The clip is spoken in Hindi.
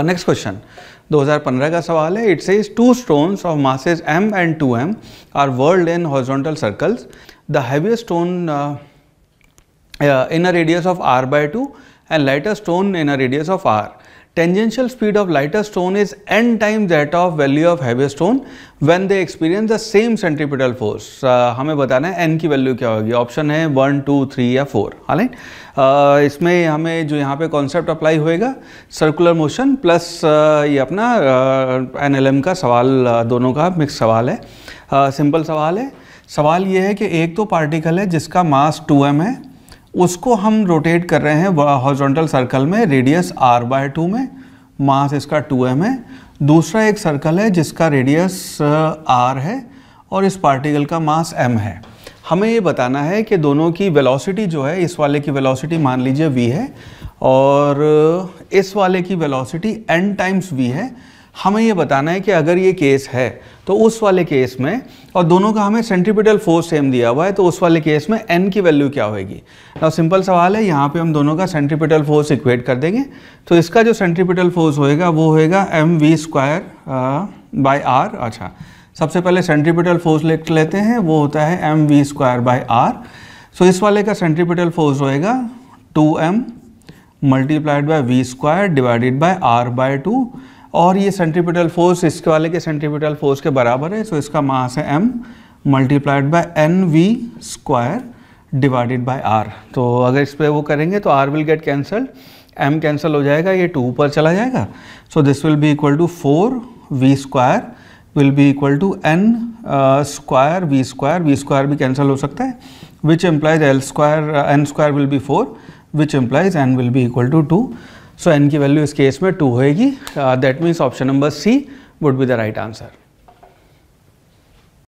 नेक्स्ट क्वेश्चन 2015 का सवाल है it says two stones of masses M and two M are whirled in horizontal circles the heaviest stone in a radius of R by two and lighter stone in a radius of r. Tangential speed of lighter stone is n times that of value of heavier stone when they experience the same centripetal force. Uh, हमें बताना है n की वैल्यू क्या होगी ऑप्शन है वन टू थ्री या फोर हालाइट uh, इसमें हमें जो यहाँ पे कॉन्सेप्ट अप्लाई होएगा सर्कुलर मोशन प्लस uh, ये अपना एन uh, NLM का सवाल uh, दोनों का मिक्स सवाल है सिंपल uh, सवाल है सवाल ये है कि एक तो पार्टिकल है जिसका मास 2m है उसको हम रोटेट कर रहे हैं हॉजोंटल सर्कल में रेडियस आर बाय टू में मास इसका टू एम है दूसरा एक सर्कल है जिसका रेडियस आर uh, है और इस पार्टिकल का मास एम है हमें ये बताना है कि दोनों की वेलोसिटी जो है इस वाले की वेलोसिटी मान लीजिए वी है और uh, इस वाले की वेलोसिटी एन टाइम्स वी है हमें ये बताना है कि अगर ये केस है तो उस वाले केस में और दोनों का हमें सेंट्रीपिटल फोर्स सेम दिया हुआ है तो उस वाले केस में एन की वैल्यू क्या होगी ना सिंपल सवाल है यहाँ पे हम दोनों का सेंट्रीपिटल फोर्स इक्वेट कर देंगे तो इसका जो सेंट्रीपिटल फोर्स होएगा वो होएगा M V square by R अच्छा सबसे पहले सेंट्रीपिटल फोर्स लिख लेते हैं वो होता है M V square by R so इस वाले का सेंट्रीपिटल फोर्स होएगा two M multiplied by V square divided by R by two और ये सेंट्रीपिटल फोर्स इसके वाले के सेंट्रीपिटल फोर्स के बराबर है सो इसका मास है M multiplied by N V square divided by R तो अगर इस पर वो करेंगे तो R will get cancel M cancel हो जाएगा ये टू ऊपर चला जाएगा so this will be equal to four V square will be equal to N square V square V square भी कैंसिल हो सकता है which implies L square N square will be four which implies N will be equal to two so N की वैल्यू इस केस में टू होएगी that means option number C would be the right answer